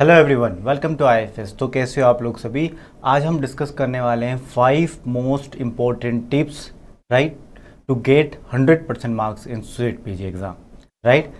Hello everyone welcome to IFS तो कैसे हो आप लोग सभी आज हम डिस्कस करने वाले हैं five most important tips right to get 100 percent marks in स्वेट पीजी एग्ज़ाम राइट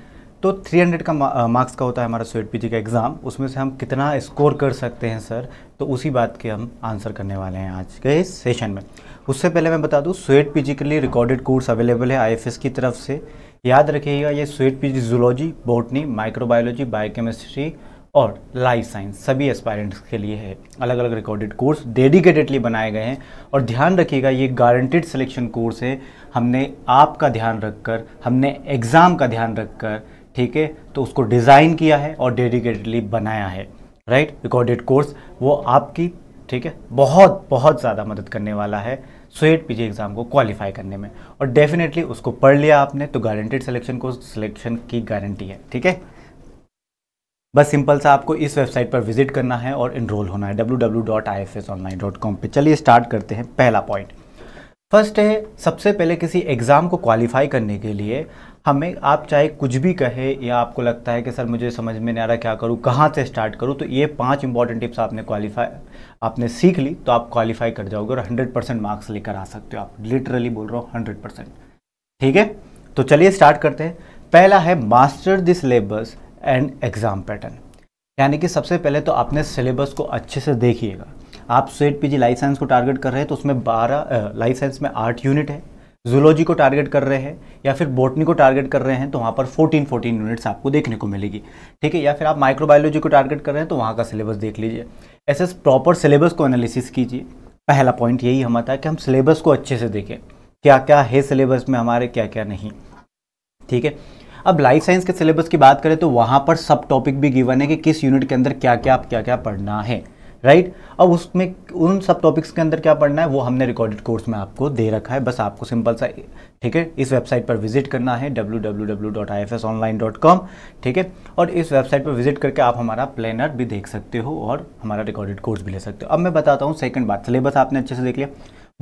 तो 300 का मार्क्स का होता है हमारा स्वेट पीजी का एग्ज़ाम उसमें से हम कितना स्कोर कर सकते हैं सर तो उसी बात के हम आंसर करने वाले हैं आज के इस सेशन में उससे पहले मैं बता दूँ स्वेट पीजी के लिए रिकॉर्डेड कोर्स अवेलेबल है आईएफएस की तरफ से याद रखिएगा ये स्वेट PG zoology botany microbiology biochemistry और लाइफ साइंस सभी एस्पायरेंट्स के लिए है अलग अलग रिकॉर्डेड कोर्स डेडिकेटेडली बनाए गए हैं और ध्यान रखिएगा ये गारंटेड सिलेक्शन कोर्स है हमने आपका ध्यान रखकर हमने एग्ज़ाम का ध्यान रखकर ठीक है तो उसको डिज़ाइन किया है और डेडिकेटेडली बनाया है राइट रिकॉर्डेड कोर्स वो आपकी ठीक है बहुत बहुत ज़्यादा मदद करने वाला है स्वेट पीजी एग्ज़ाम को क्वालिफाई करने में और डेफिनेटली उसको पढ़ लिया आपने तो गारंटेड सिलेक्शन को सिलेक्शन की गारंटी है ठीक है बस सिंपल सा आपको इस वेबसाइट पर विजिट करना है और इनरोल होना है www.ifsonline.com पे चलिए स्टार्ट करते हैं पहला पॉइंट फर्स्ट है सबसे पहले किसी एग्ज़ाम को क्वालिफाई करने के लिए हमें आप चाहे कुछ भी कहे या आपको लगता है कि सर मुझे समझ में नहीं आ रहा क्या करूँ कहाँ से स्टार्ट करूँ तो ये पांच इंपॉर्टेंट टिप्स आपने क्वालिफाई आपने सीख ली तो आप क्वालिफाई कर जाओगे और हंड्रेड परसेंट मार्क्स लेकर आ सकते हो आप लिटरली बोल रहा हूँ हंड्रेड परसेंट ठीक है तो चलिए स्टार्ट करते हैं पहला है master this syllabus and exam pattern यानी कि सबसे पहले तो आपने सिलेबस को अच्छे से देखिएगा आप पी पीजी लाइफ साइंस को टारगेट कर रहे हैं तो उसमें बारह लाइफ साइंस में आठ यूनिट है जूलॉजी को टारगेट कर रहे हैं या फिर बोटनी को टारगेट कर रहे हैं तो वहाँ पर 14 14 यूनिट्स आपको देखने को मिलेगी ठीक है या फिर आप माइक्रोबायोलॉजी को टारगेट कर रहे हैं तो वहाँ का सिलेबस देख लीजिए ऐसे प्रॉपर सिलेबस को एनालिसिस कीजिए पहला पॉइंट यही हमारा है कि हम सिलेबस को अच्छे से देखें क्या क्या है सिलेबस में हमारे क्या क्या नहीं ठीक है अब लाइफ साइंस के सिलेबस की बात करें तो वहाँ पर सब टॉपिक भी गिवन है कि किस यूनिट के अंदर क्या क्या आप क्या क्या पढ़ना है राइट right? अब उसमें उन सब टॉपिक्स के अंदर क्या पढ़ना है वो हमने रिकॉर्डेड कोर्स में आपको दे रखा है बस आपको सिंपल सा ठीक है इस वेबसाइट पर विजिट करना है www.ifsonline.com ठीक है और इस वेबसाइट पर विजिट करके आप हमारा प्लानर भी देख सकते हो और हमारा रिकॉर्डेड कोर्स भी ले सकते हो अब मैं बताता हूँ सेकेंड बात सिलेबस आपने अच्छे से देख लिया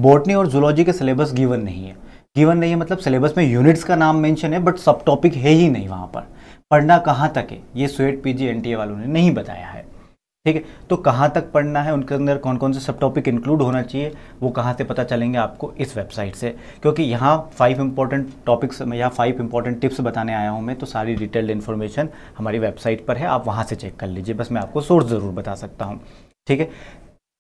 बोटनी और जुलॉजी के सिलेबस गिवन नहीं है गिवन नहीं है मतलब सिलेबस में यूनिट्स का नाम मेंशन है बट सब टॉपिक है ही नहीं वहाँ पर पढ़ना कहाँ तक है ये स्वेट टी ए वालों ने नहीं बताया है ठीक है तो कहाँ तक पढ़ना है उनके अंदर कौन कौन से सब टॉपिक इंक्लूड होना चाहिए वो कहाँ से पता चलेंगे आपको इस वेबसाइट से क्योंकि यहाँ फाइव इंपॉर्टेंट टॉपिक्स में यहाँ फाइव इंपॉर्टेंट टिप्स बताने आया हूँ मैं तो सारी डिटेल्ड इन्फॉर्मेशन हमारी वेबसाइट पर है आप वहाँ से चेक कर लीजिए बस मैं आपको सोर्स ज़रूर बता सकता हूँ ठीक है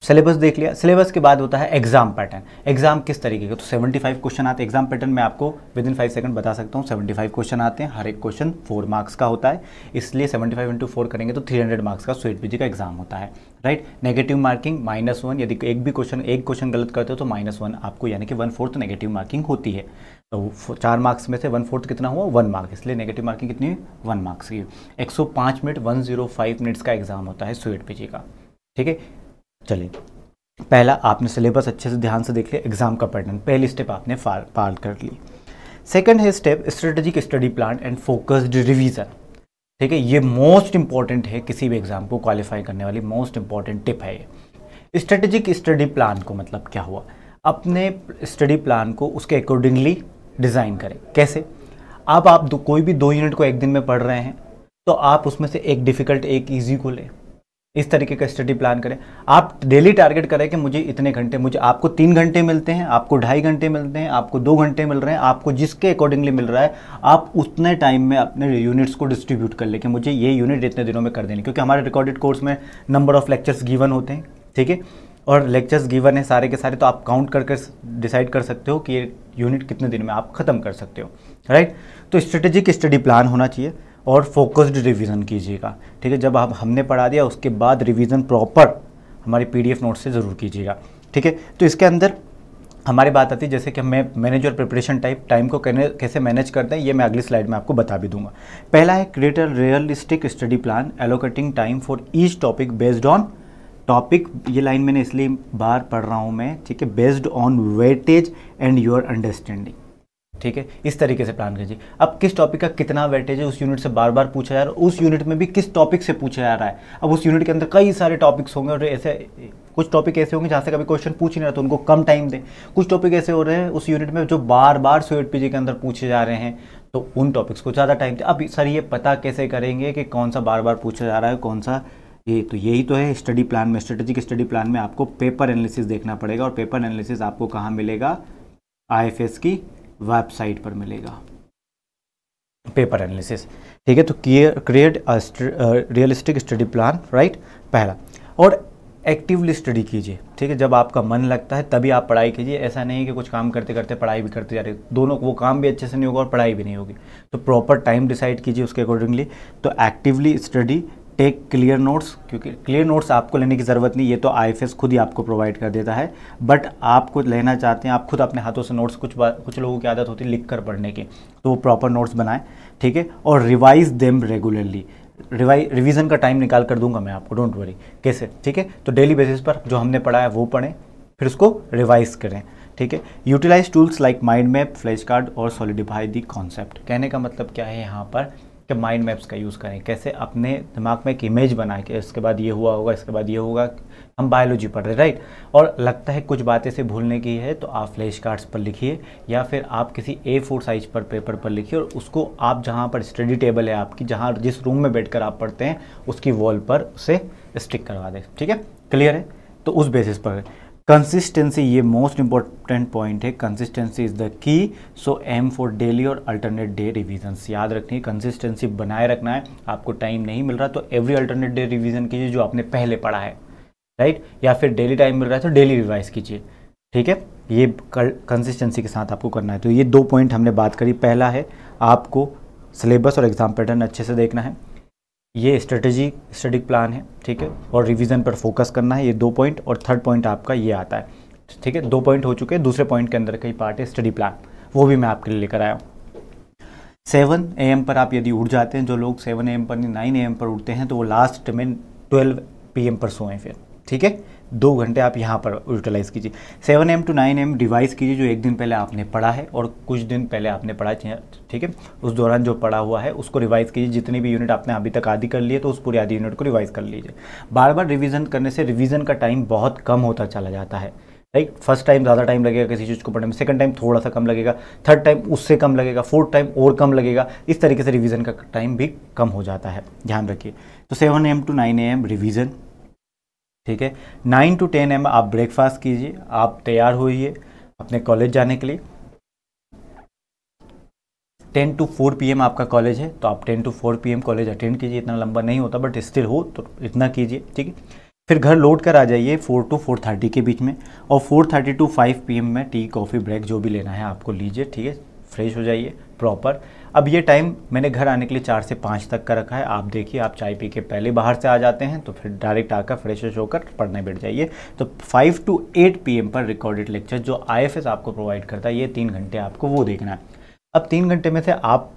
सिलेबस देख लिया सिलेबस के बाद होता है एग्जाम पैटर्न एग्जाम किस तरीके का तो 75 क्वेश्चन आते हैं एग्जाम पैटर्न में आपको विद इन फाइव सेकंड बता सकता हूँ 75 क्वेश्चन आते हैं हर एक क्वेश्चन फोर मार्क्स का होता है इसलिए 75 फाइव इंटू फोर करेंगे तो 300 मार्क्स का स्वेट पीजी का एग्जाम होता है right negative marking minus one यदि एक भी क्वेश्चन एक क्वेश्चन गलत करते हो तो माइनस वन आपको यानी कि वन फोर्थ नेगेटिव मार्किंग होती है तो चार मार्क्स में से वन फोर्थ कितना हुआ वन मार्क्स इसलिए नेगेटिव मार्किंग कितनी वन मार्क्स की एक मिनट वन मिनट्स का एग्जाम होता है स्वेट पीजी का ठीक है चलिए पहला आपने सिलेबस अच्छे से ध्यान से देख लिया एग्जाम का पैटर्न पहली स्टेप आपने पार कर ली सेकेंड है step strategic study plan and focused revision ठीक है ये मोस्ट इंपॉर्टेंट है किसी भी एग्ज़ाम को क्वालिफाई करने वाली मोस्ट इंपॉर्टेंट टिप है ये स्ट्रेटेजिक स्टडी प्लान को मतलब क्या हुआ अपने स्टडी प्लान को उसके अकॉर्डिंगली डिज़ाइन करें कैसे अब आप, आप कोई भी दो यूनिट को एक दिन में पढ़ रहे हैं तो आप उसमें से एक डिफ़िकल्ट एक ईजी को लें इस तरीके का स्टडी प्लान करें आप डेली टारगेट करें कि मुझे इतने घंटे मुझे आपको तीन घंटे मिलते हैं आपको ढाई घंटे मिलते हैं आपको दो घंटे मिल रहे हैं आपको जिसके अकॉर्डिंगली मिल रहा है आप उतने टाइम में अपने यूनिट्स को डिस्ट्रीब्यूट कर लें कि मुझे ये यूनिट इतने दिनों में कर देने क्योंकि हमारे रिकॉर्डेड कोर्स में नंबर ऑफ लेक्चर्स गिवन होते हैं ठीक है और लेक्चर्स गिवन है सारे के सारे तो आप काउंट करके डिसाइड कर सकते हो कि ये यूनिट कितने दिन में आप ख़त्म कर सकते हो राइट तो स्ट्रेटेजिक स्टडी प्लान होना चाहिए और फोकस्ड रिवीजन कीजिएगा ठीक है जब आप हमने पढ़ा दिया उसके बाद रिवीजन प्रॉपर हमारे पीडीएफ नोट से ज़रूर कीजिएगा ठीक है तो इसके अंदर हमारी बात आती है जैसे कि हमें मैनेज और प्रिपरेशन टाइप टाइम को कहने कैसे मैनेज करते हैं ये मैं अगली स्लाइड में आपको बता भी दूंगा पहला है create a realistic study plan allocating time for each topic based on topic ये लाइन मैंने इसलिए बार पढ़ रहा हूँ मैं ठीक है based on weightage and your understanding ठीक है इस तरीके से प्लान कीजिए अब किस टॉपिक का कितना वेटेज है उस यूनिट से बार बार पूछा जा रहा है उस यूनिट में भी किस टॉपिक से पूछा जा रहा है अब उस यूनिट के अंदर कई सारे टॉपिक्स होंगे और ऐसे कुछ टॉपिक ऐसे होंगे जहाँ से कभी क्वेश्चन पूछ ही नहीं रहा तो उनको कम टाइम दें कुछ टॉपिक ऐसे हो रहे हैं उस यूनिट में जो बार बार सोएट पी के अंदर पूछे जा रहे हैं तो उन टॉपिक्स को ज़्यादा टाइम दें अब सर ये पता कैसे करेंगे कि कौन सा बार बार पूछा जा रहा है कौन सा ये तो यही तो है स्टडी प्लान में स्ट्रेटेजिक स्टडी प्लान में आपको पेपर एनालिसिस देखना पड़ेगा और पेपर एनालिसिस आपको कहाँ मिलेगा आई की वेबसाइट पर मिलेगा पेपर एनालिसिस ठीक है तो create realistic study plan right पहला और एक्टिवली स्टडी कीजिए ठीक है जब आपका मन लगता है तभी आप पढ़ाई कीजिए ऐसा नहीं कि कुछ काम करते करते पढ़ाई भी करते जा रहे दोनों वो काम भी अच्छे से नहीं होगा और पढ़ाई भी नहीं होगी तो प्रॉपर टाइम डिसाइड कीजिए उसके अकॉर्डिंगली तो actively study take clear notes क्योंकि क्लियर नोट्स आपको लेने की ज़रूरत नहीं ये तो आई खुद ही आपको प्रोवाइड कर देता है बट आप कुछ लेना चाहते हैं आप खुद अपने हाथों से नोट्स कुछ कुछ लोगों की आदत होती है लिख कर पढ़ने की तो वो प्रॉपर नोट्स बनाएं ठीक है और रिवाइज देम रेगुलरली रिवाइ रिविज़न का टाइम निकाल कर दूंगा मैं आपको डोंट वरी कैसे ठीक है तो डेली बेसिस पर जो हमने पढ़ा है वो पढ़ें फिर उसको रिवाइज करें ठीक है utilize tools like mind map flash card और सॉलिडिफाई दी कॉन्सेप्ट कहने का मतलब क्या है यहाँ पर कि माइंड मैप्स का यूज़ करें कैसे अपने दिमाग में एक इमेज बनाए कि इसके बाद ये हुआ होगा इसके बाद ये होगा हम बायोलॉजी पढ़ रहे राइट और लगता है कुछ बातें से भूलने की है तो आप फ्लैश कार्ड्स पर लिखिए या फिर आप किसी ए फोर साइज पर पेपर पर लिखिए और उसको आप जहाँ पर स्टडी टेबल है आपकी जहाँ जिस रूम में बैठ आप पढ़ते हैं उसकी वॉल पर उसे स्टिक करवा दें ठीक है क्लियर है तो उस बेसिस पर कंसिस्टेंसी ये मोस्ट इंपॉर्टेंट पॉइंट है consistency is the key so aim for daily और अल्टरनेट डे रिविजन्स याद रखनी है कंसिस्टेंसी बनाए रखना है आपको टाइम नहीं मिल रहा तो एवरी अल्टरनेट डे रिविज़न कीजिए जो आपने पहले पढ़ा है राइट right? या फिर डेली टाइम मिल रहा है तो डेली रिवाइज कीजिए ठीक है ये कंसिस्टेंसी के साथ आपको करना है तो ये दो पॉइंट हमने बात करी पहला है आपको सिलेबस और एग्ज़ाम पैटर्न अच्छे से देखना है ये स्ट्रेटेजी स्टडी प्लान है ठीक है और रिवीजन पर फोकस करना है ये दो पॉइंट और थर्ड पॉइंट आपका ये आता है ठीक है दो पॉइंट हो चुके हैं दूसरे पॉइंट के अंदर का ही पार्ट है स्टडी प्लान वो भी मैं आपके लिए लेकर आया हूँ सेवन ए एम पर आप यदि उठ जाते हैं जो लोग सेवन ए एम पर नहीं नाइन ए एम पर उठते हैं तो वो लास्ट में ट्वेल्व पी एम पर सोएं फिर ठीक है दो घंटे आप यहाँ पर यूटिलाइज़ कीजिए seven AM to nine AM device कीजिए जो एक दिन पहले आपने पढ़ा है और कुछ दिन पहले आपने पढ़ा है ठीक है उस दौरान जो पढ़ा हुआ है उसको रिवाइज़ कीजिए जितनी भी यूनिट आपने अभी तक आदि कर लिए तो उस पूरी आदि यूनिट को रिवाइज़ कर लीजिए बार बार रिविज़न करने से रिविज़न का टाइम बहुत कम होता चला जाता है राइट फर्स्ट टाइम ज़्यादा टाइम लगेगा किसी चीज़ को पढ़ने में सेकंड टाइम थोड़ा सा कम लगेगा थर्ड टाइम उससे कम लगेगा फोर्थ टाइम और कम लगेगा इस तरीके से रिवीजन का टाइम भी कम हो जाता है ध्यान रखिए तो seven AM to nine AM revision ठीक है नाइन टू टेन एम आप ब्रेकफास्ट कीजिए आप तैयार होइए अपने कॉलेज जाने के लिए टेन टू फोर पी आपका कॉलेज है तो आप ten to four P college attend कीजिए इतना लंबा नहीं होता बट स्टिल हो तो इतना कीजिए ठीक है फिर घर लौट कर आ जाइए फोर टू फोर थर्टी के बीच में और four thirty to five P में टी कॉफ़ी ब्रेक जो भी लेना है आपको लीजिए ठीक है फ्रेश हो जाइए प्रॉपर अब ये टाइम मैंने घर आने के लिए चार से पाँच तक का रखा है आप देखिए आप चाय पी के पहले बाहर से आ जाते हैं तो फिर डायरेक्ट आकर फ्रेश वेश होकर पढ़ने बैठ जाइए तो फाइव टू एट पी पर रिकॉर्डेड लेक्चर जो आई आपको प्रोवाइड करता है ये तीन घंटे आपको वो देखना है अब तीन घंटे में से आप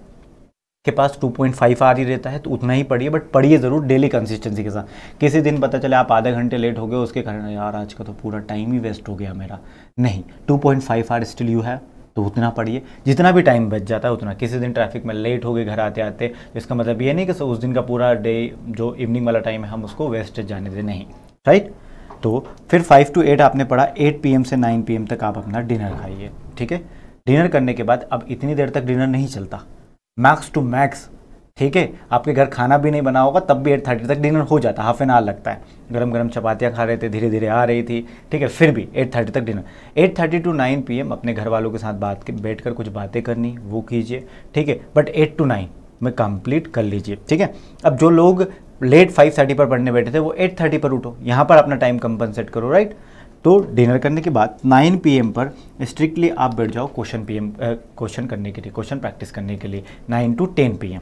के पास 2.5 पॉइंट आर ही रहता है तो उतना ही पढ़िए बट पढ़िए ज़रूर डेली कंसिस्टेंसी के साथ किसी दिन पता चले आप आधे घंटे लेट हो गए उसके कारण यार आज का तो पूरा टाइम ही वेस्ट हो गया मेरा नहीं 2.5 point are still you have तो उतना पढ़िए जितना भी टाइम बच जाता है उतना किसी दिन ट्रैफिक में लेट हो गए घर आते आते इसका मतलब ये नहीं कि उस दिन का पूरा डे जो इवनिंग वाला टाइम है हम उसको वेस्ट जाने दें नहीं राइट तो फिर फाइव टू एट आपने पढ़ा एट पी से नाइन पी तक आप अपना डिनर खाइए ठीक है डिनर करने के बाद अब इतनी देर तक डिनर नहीं चलता मैक्स टू मैक्स ठीक है आपके घर खाना भी नहीं बना होगा तब भी एट थर्टी तक डिनर हो जाता हाफ एन आवर लगता है गरम गरम चपातियाँ खा रहे थे धीरे धीरे आ रही थी ठीक है फिर भी एट थर्टी तक dinner eight thirty to nine P M अपने घर वालों के साथ बात बैठ कर कुछ बातें करनी वो कीजिए ठीक है बट एट टू नाइन में कंप्लीट कर लीजिए ठीक है अब जो लोग लेट फाइव थर्टी पर पढ़ने बैठे थे वो एट थर्टी पर उठो यहाँ पर अपना टाइम कंपनसेट करो राइट तो डिनर करने के बाद 9 पीएम पर स्ट्रिक्टली आप बैठ जाओ क्वेश्चन पीएम क्वेश्चन करने के लिए क्वेश्चन प्रैक्टिस करने के लिए 9 टू 10 पीएम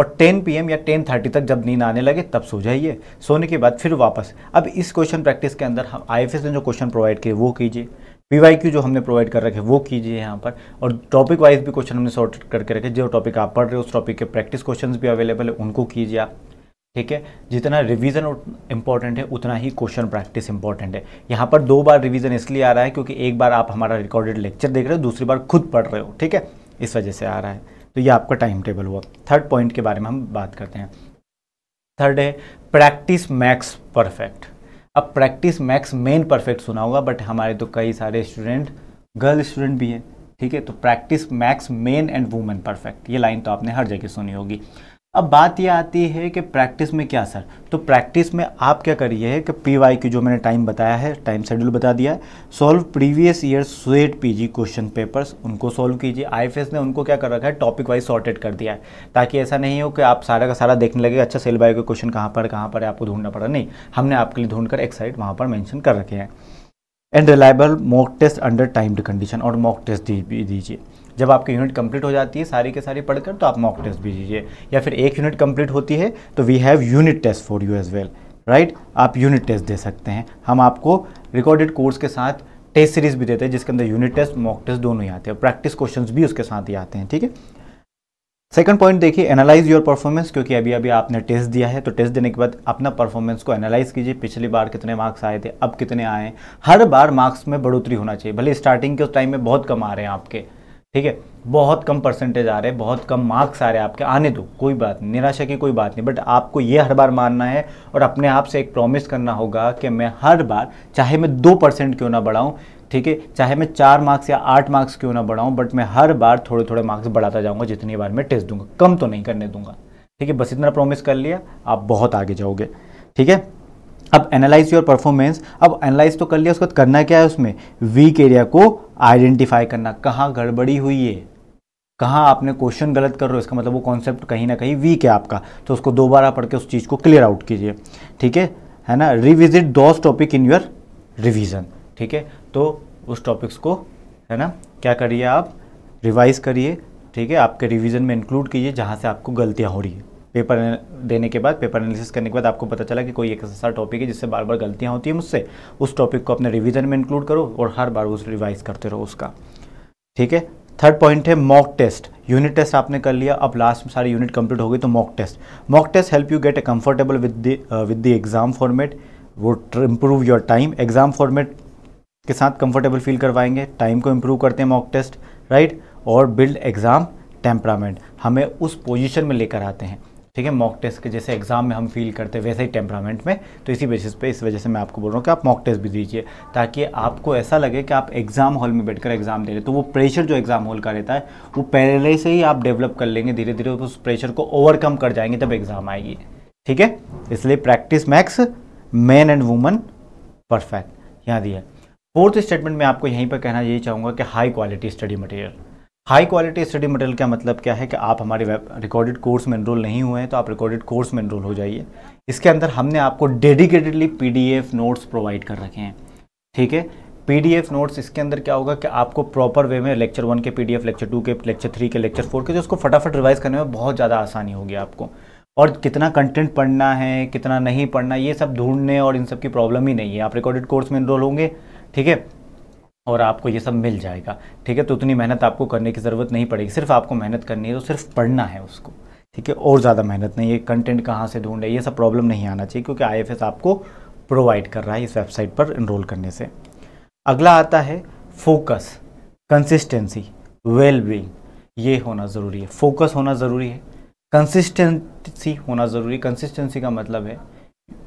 और 10 पीएम या 10:30 तक जब नींद आने लगे तब सो जाइए सोने के बाद फिर वापस अब इस क्वेश्चन प्रैक्टिस के अंदर हम आई ने जो क्वेश्चन प्रोवाइड किए वो कीजिए पी जो हमने प्रोवाइड कर रखे वो कीजिए यहाँ पर और टॉपिक वाइज भी क्वेश्चन हमने सॉर्ट करके रखे जो टॉपिक आप पढ़ रहे हो उस टॉपिक के प्रैक्टिस क्वेश्चन भी अवेलेबल है उनको कीजिए आप ठीक है जितना रिवीजन इंपॉर्टेंट है उतना ही क्वेश्चन प्रैक्टिस इंपॉर्टेंट है यहाँ पर दो बार रिवीजन इसलिए आ रहा है क्योंकि एक बार आप हमारा रिकॉर्डेड लेक्चर देख रहे हो दूसरी बार खुद पढ़ रहे हो ठीक है इस वजह से आ रहा है तो ये आपका टाइम टेबल हुआ थर्ड पॉइंट के बारे में हम बात करते हैं थर्ड है प्रैक्टिस मैक्स परफेक्ट अब प्रैक्टिस मैक्स मेन परफेक्ट सुना होगा बट हमारे तो कई सारे स्टूडेंट गर्ल स्टूडेंट भी हैं ठीक है तो practice makes men and women perfect ये लाइन तो आपने हर जगह सुनी होगी अब बात यह आती है कि प्रैक्टिस में क्या सर तो प्रैक्टिस में आप क्या करिए कि पी वाई की जो मैंने टाइम बताया है टाइम शेड्यूल बता दिया है सॉल्व प्रीवियस ईयर स्वेट पीजी क्वेश्चन पेपर्स उनको सॉल्व कीजिए आईएफएस ने उनको क्या कर रखा है टॉपिक वाइज सॉर्टेड कर दिया है ताकि ऐसा नहीं हो कि आप सारा का सारा देखने लगे अच्छा सेल बायो के क्वेश्चन कहाँ पर कहाँ पर है आपको ढूंढना पड़ा नहीं हमने आपके लिए ढूंढ कर एक साइड वहाँ पर मैंशन कर रखे हैं and reliable mock test under timed condition और मॉक टेस्ट भी दीजिए जब आपकी यूनिट कंप्लीट हो जाती है सारी के सारी पढ़कर तो आप मॉक टेस्ट भी दीजिए या फिर एक यूनिट कंप्लीट होती है तो we have unit test for you as well right आप यूनिट टेस्ट दे सकते हैं हम आपको रिकॉर्डेड कोर्स के साथ टेस्ट सीरीज भी देते हैं जिसके अंदर यूनिट टेस्ट मॉक टेस्ट दोनों ही आते हैं प्रैक्टिस क्वेश्चंस भी उसके साथ ही आते हैं ठीक है सेकंड पॉइंट देखिए एनालाइज योर परफॉर्मेंस क्योंकि अभी अभी आपने टेस्ट दिया है तो टेस्ट देने के बाद अपना परफॉर्मेंस को एनालाइज कीजिए पिछली बार कितने मार्क्स आए थे अब कितने आए हर बार मार्क्स में बढ़ोतरी होना चाहिए भले स्टार्टिंग के उस टाइम में बहुत कम आ रहे हैं आपके ठीक है बहुत कम परसेंटेज आ रहे हैं बहुत कम मार्क्स आ रहे हैं आपके आने दो कोई बात नहीं निराशा की कोई बात नहीं बट आपको ये हर बार मानना है और अपने आप से एक प्रॉमिस करना होगा कि मैं हर बार चाहे मैं दो परसेंट क्यों ना बढ़ाऊँ ठीक है चाहे मैं चार मार्क्स या आठ मार्क्स क्यों ना बढ़ाऊँ बट मैं हर बार थोड़े थोड़े मार्क्स बढ़ाता जाऊँगा जितनी बार मैं टेस्ट दूंगा कम तो नहीं करने दूंगा ठीक है बस इतना प्रॉमिस कर लिया आप बहुत आगे जाओगे ठीक है अब एनालाइज योर परफॉर्मेंस अब एनालाइज तो कर लिया उसके बाद करना क्या है उसमें वीक एरिया को आइडेंटिफाई करना कहाँ गड़बड़ी हुई है कहाँ आपने क्वेश्चन गलत कर रहे हो इसका मतलब वो कॉन्सेप्ट कहीं ना कहीं वीक है आपका तो उसको दोबारा पढ़ के उस चीज़ को क्लियर आउट कीजिए ठीक है है ना revisit those topic in your revision ठीक है तो उस टॉपिक्स को है ना क्या करिए आप रिवाइज करिए ठीक है आपके रिवीजन में इंक्लूड कीजिए जहाँ से आपको गलतियाँ हो रही है पेपर देने के बाद पेपर एनालिसिस करने के बाद आपको पता चला कि कोई एक ऐसा टॉपिक है जिससे बार बार गलतियाँ होती है मुझसे उस टॉपिक को अपने रिविज़न में इंक्लूड करो और हर बार उस रिवाइज करते रहो उसका ठीक है थर्ड पॉइंट है मॉक टेस्ट यूनिट टेस्ट आपने कर लिया अब लास्ट में सारी यूनिट कंप्लीट हो गई तो mock test mock test help you get a comfortable with the with the exam format वो improve your time exam format के साथ कंफर्टेबल फील करवाएंगे टाइम को इम्प्रूव करते हैं मॉक टेस्ट राइट और बिल्ड एग्ज़ाम टेम्परामेंट हमें उस पोजीशन में लेकर आते हैं ठीक है मॉक टेस्ट के जैसे एग्ज़ाम में हम फील करते हैं वैसे ही टेम्परामेंट में तो इसी बेसिस पे इस वजह से मैं आपको बोल रहा हूँ कि आप मॉक टेस्ट भी दीजिए ताकि आपको ऐसा लगे कि आप एग्ज़ाम हॉल में बैठकर एग्ज़ाम दे रहे तो वो प्रेशर जो एग्ज़ाम हॉल का रहता है वो पहले से ही आप डेवलप कर लेंगे धीरे धीरे उस प्रेशर को ओवरकम कर जाएंगे तब एग्ज़ाम आएगी ठीक है इसलिए practice makes man and woman perfect यहाँ दिया फोर्थ स्टेटमेंट में आपको यहीं पर कहना यही चाहूँगा कि high quality study material high quality study material का मतलब क्या है कि आप हमारे वेब रिकॉर्डेड कोर्स में इनरोल नहीं हुए हैं तो आप रिकॉर्डेड कोर्स में इनरोल हो जाइए इसके अंदर हमने आपको डेडिकेटेडली पी नोट्स प्रोवाइड कर रखे हैं ठीक है पी नोट्स इसके अंदर क्या होगा कि आपको प्रॉपर वे में लेक्चर वन के पी लेक्चर टू के लेक्चर थ्री के लेक्चर फोर के जो उसको फटाफट रिवाइज करने में बहुत ज़्यादा आसानी होगी आपको और कितना कंटेंट पढ़ना है कितना नहीं पढ़ना ये सब ढूंढने और इन सब की प्रॉब्लम ही नहीं है आप रिकॉर्डेड कोर्स में इनरोल होंगे ठीक है और आपको ये सब मिल जाएगा ठीक है तो उतनी मेहनत आपको करने की ज़रूरत नहीं पड़ेगी सिर्फ आपको मेहनत करनी है तो सिर्फ पढ़ना है उसको ठीक है और ज़्यादा मेहनत नहीं है कंटेंट कहाँ से ढूंढे ये सब प्रॉब्लम नहीं आना चाहिए क्योंकि आई आपको प्रोवाइड कर रहा है इस वेबसाइट पर इनरोल करने से अगला आता है फोकस कंसिस्टेंसी वेल बींग ये होना ज़रूरी है फोकस होना ज़रूरी है कंसिस्टेंसी होना ज़रूरी कंसिस्टेंसी का मतलब है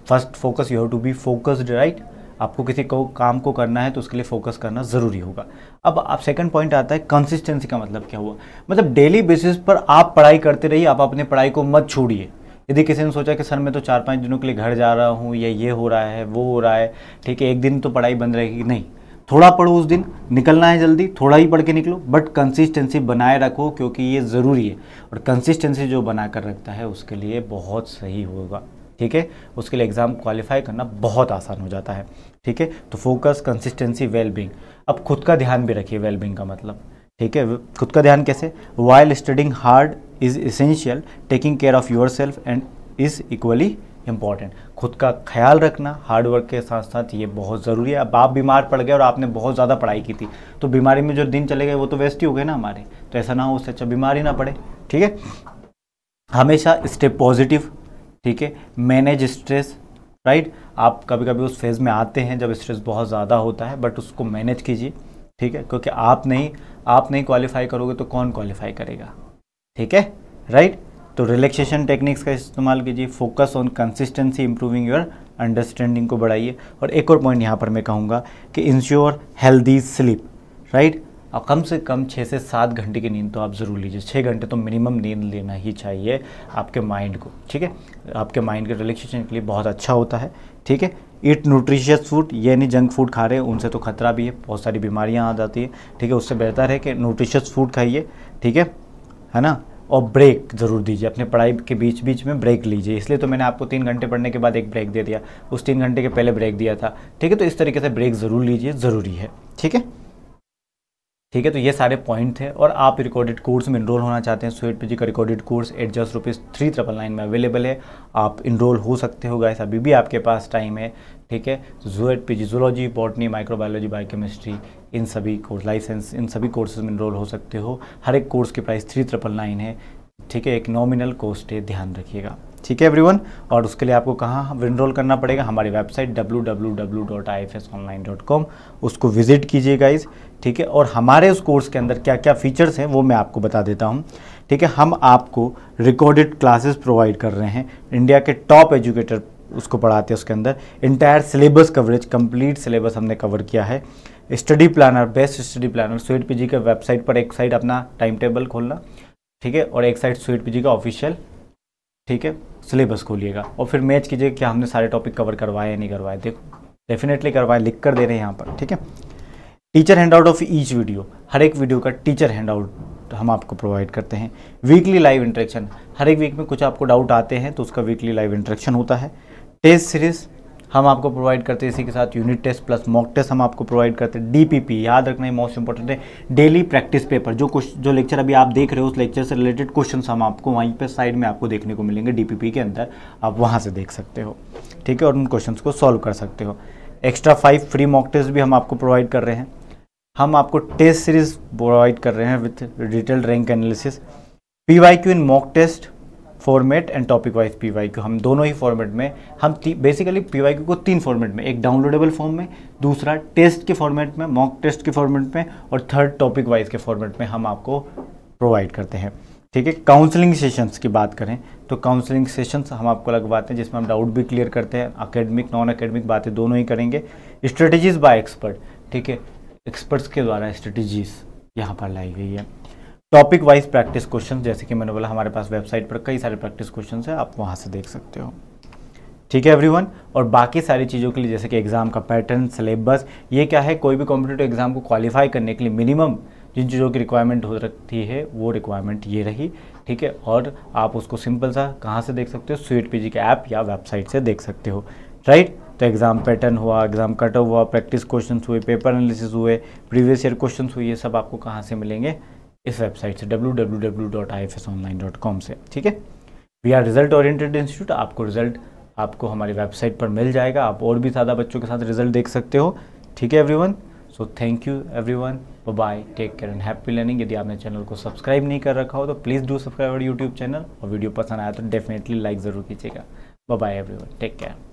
first focus you have to be focused right आपको किसी को काम को करना है तो उसके लिए फोकस करना ज़रूरी होगा अब आप सेकंड पॉइंट आता है कंसिस्टेंसी का मतलब क्या हुआ मतलब डेली बेसिस पर आप पढ़ाई करते रहिए आप अपने पढ़ाई को मत छोड़िए यदि किसी ने सोचा कि सर मैं तो चार पाँच दिनों के लिए घर जा रहा हूँ या ये हो रहा है वो हो रहा है ठीक है एक दिन तो पढ़ाई बंद रहेगी नहीं थोड़ा पढ़ो उस दिन निकलना है जल्दी थोड़ा ही पढ़ के निकलो बट कंसिस्टेंसी बनाए रखो क्योंकि ये ज़रूरी है और कंसिस्टेंसी जो बना कर रखता है उसके लिए बहुत सही होगा ठीक है उसके लिए एग्ज़ाम क्वालिफाई करना बहुत आसान हो जाता है ठीक है तो फोकस कंसिस्टेंसी वेलबींग अब खुद का ध्यान भी रखिए वेलबींग का मतलब ठीक है खुद का ध्यान कैसे while studying hard is essential taking care of your self and is equally important खुद का ख्याल रखना हार्डवर्क के साथ साथ ये बहुत ज़रूरी है अब आप बीमार पड़ गए और आपने बहुत ज़्यादा पढ़ाई की थी तो बीमारी में जो दिन चले गए वो तो वेस्ट ही हो गए ना हमारे तो ऐसा ना हो उससे अच्छा बीमार ही ना पड़े ठीक है हमेशा स्टेप पॉजिटिव ठीक है मैनेज स्ट्रेस राइट आप कभी कभी उस फेज़ में आते हैं जब स्ट्रेस बहुत ज़्यादा होता है बट उसको मैनेज कीजिए ठीक है क्योंकि आप नहीं आप नहीं क्वालिफाई करोगे तो कौन क्वालिफाई करेगा ठीक है राइट तो रिलैक्सेशन टेक्निक्स का इस्तेमाल कीजिए focus on consistency improving your understanding को बढ़ाइए और एक और पॉइंट यहाँ पर मैं कहूँगा कि इंश्योर हेल्दी स्लीप राइट और कम से कम छः से सात घंटे की नींद तो आप ज़रूर लीजिए छः घंटे तो मिनिमम नींद लेना ही चाहिए आपके माइंड को ठीक है आपके माइंड के रिलैक्सेशन के लिए बहुत अच्छा होता है ठीक है ईट न्यूट्रिशियस फूड यानी जंक फूड खा रहे हैं उनसे तो खतरा भी है बहुत सारी बीमारियाँ आ जाती है ठीक है उससे बेहतर है कि न्यूट्रिशियस फूड खाइए ठीक है है ना और ब्रेक ज़रूर दीजिए अपने पढ़ाई के बीच बीच में ब्रेक लीजिए इसलिए तो मैंने आपको तीन घंटे पढ़ने के बाद एक ब्रेक दे दिया उस तीन घंटे के पहले ब्रेक दिया था ठीक है तो इस तरीके से ब्रेक ज़रूर लीजिए ज़रूरी है ठीक है ठीक है तो ये सारे पॉइंट थे और आप रिकॉर्डेड कोर्स में इनरोल होना चाहते हैं स्वेट पी का recorded course at just rupees three triple nine में अवेलेबल है आप इनरोल हो सकते हो गाइस अभी भी आपके पास टाइम है ठीक है जोएट P G zoology botany microbiology biochemistry इन सभी कोर्स लाइसेंस इन सभी कोर्सेज में इनरोल हो सकते हो हर एक कोर्स की प्राइस थ्री ट्रिपल नाइन है ठीक है एक नॉमिनल कोस्ट है ध्यान रखिएगा ठीक है एवरीवन और उसके लिए आपको कहाँ इनरोल करना पड़ेगा हमारी website W W W dot I F S online dot com उसको विजिट कीजिए गाइज ठीक है और हमारे उस कोर्स के अंदर क्या क्या फीचर्स हैं वो मैं आपको बता देता हूँ ठीक है हम आपको रिकॉर्डेड क्लासेस प्रोवाइड कर रहे हैं इंडिया के टॉप एजुकेटर उसको पढ़ाते हैं उसके अंदर entire syllabus coverage complete syllabus हमने कवर किया है study planner best study planner स्वीट पीजी के वेबसाइट पर एक साइड अपना टाइम टेबल खोलना ठीक है और एक साइड स्वीट पीजी का ऑफिशियल ठीक है सिलेबस खोलिएगा और फिर मैच कीजिए कि हमने सारे टॉपिक कवर करवाए या नहीं करवाए देखो डेफिनेटली करवाए लिख कर दे रहे हैं यहाँ पर ठीक है teacher handout of each video हर एक वीडियो का टीचर हैंडआउट हम आपको प्रोवाइड करते हैं वीकली लाइव इंटरेक्शन हर एक वीक में कुछ आपको डाउट आते हैं तो उसका वीकली लाइव इंटरेक्शन होता है टेस्ट सीरीज हम आपको प्रोवाइड करते हैं इसी के साथ unit test plus mock test हम आपको प्रोवाइड करते हैं डीपीपी याद रखना है मोस्ट इंपॉर्टेंट है डेली प्रैक्टिस पेपर जो कुछ जो लेक्चर अभी आप देख रहे हो उस लेक्चर से रिलेटेड क्वेश्चन हम आपको वहीं पर साइड में आपको देखने को मिलेंगे डीपीपी के अंदर आप वहाँ से देख सकते हो ठीक है और उन क्वेश्चन को सॉल्व कर सकते हो extra five free mock test भी हम आपको प्रोवाइड कर रहे हैं हम आपको टेस्ट सीरीज प्रोवाइड कर रहे हैं with detail rank analysis P Y Q in mock test format and topic wise P Y Q हम दोनों ही फॉर्मेट में हम बेसिकली पी वाई क्यू को तीन फॉर्मेट में एक डाउनलोडेबल फॉर्म में दूसरा टेस्ट के फॉर्मेट में मॉक टेस्ट के फॉर्मेट में और थर्ड टॉपिक वाइज के फॉर्मेट में हम आपको प्रोवाइड करते हैं ठीक है काउंसलिंग सेशंस की बात करें तो काउंसलिंग सेशंस हम आपको लगवाते हैं जिसमें हम डाउट भी क्लियर करते हैं अकेडमिक नॉन अकेडमिक बातें दोनों ही करेंगे स्ट्रेटेजीज बाय एक्सपर्ट ठीक है एक्सपर्ट्स के द्वारा स्ट्रेटजीज यहाँ पर लाई गई है टॉपिक वाइज प्रैक्टिस क्वेश्चन जैसे कि मैंने बोला हमारे पास वेबसाइट पर कई सारे प्रैक्टिस क्वेश्चन है आप वहाँ से देख सकते हो ठीक है एवरीवन और बाकी सारी चीज़ों के लिए जैसे कि एग्ज़ाम का पैटर्न सिलेबस ये क्या है कोई भी कॉम्पिटेटिव एग्ज़ाम को क्वालिफाई करने के लिए मिनिमम जिन चीज़ों की रिक्वायरमेंट हो रखती है वो रिक्वायरमेंट ये रही ठीक है और आप उसको सिंपल सा कहाँ से देख सकते हो स्वीट पी के ऐप या वेबसाइट से देख सकते हो राइट तो एग्ज़ाम पैटर्न हुआ एग्ज़ाम कट ऑफ हुआ प्रैक्टिस क्वेश्चन हुए पेपर एनालिसिस हुए प्रीवियस ईयर क्वेश्चन हुए ये सब आपको कहाँ से मिलेंगे इस वेबसाइट से डब्ल्यू से ठीक है we are result oriented institute आपको रिजल्ट आपको हमारी वेबसाइट पर मिल जाएगा आप और भी ज़्यादा बच्चों के साथ रिजल्ट देख सकते हो ठीक है everyone so thank you everyone bye take care and happy learning यदि आपने चैनल को सब्सक्राइब नहीं कर रखा हो तो please do subscribe YouTube channel और वीडियो पसंद आया तो डेफिनेटली लाइक ज़रूर कीजिएगा बाय वन टेक केयर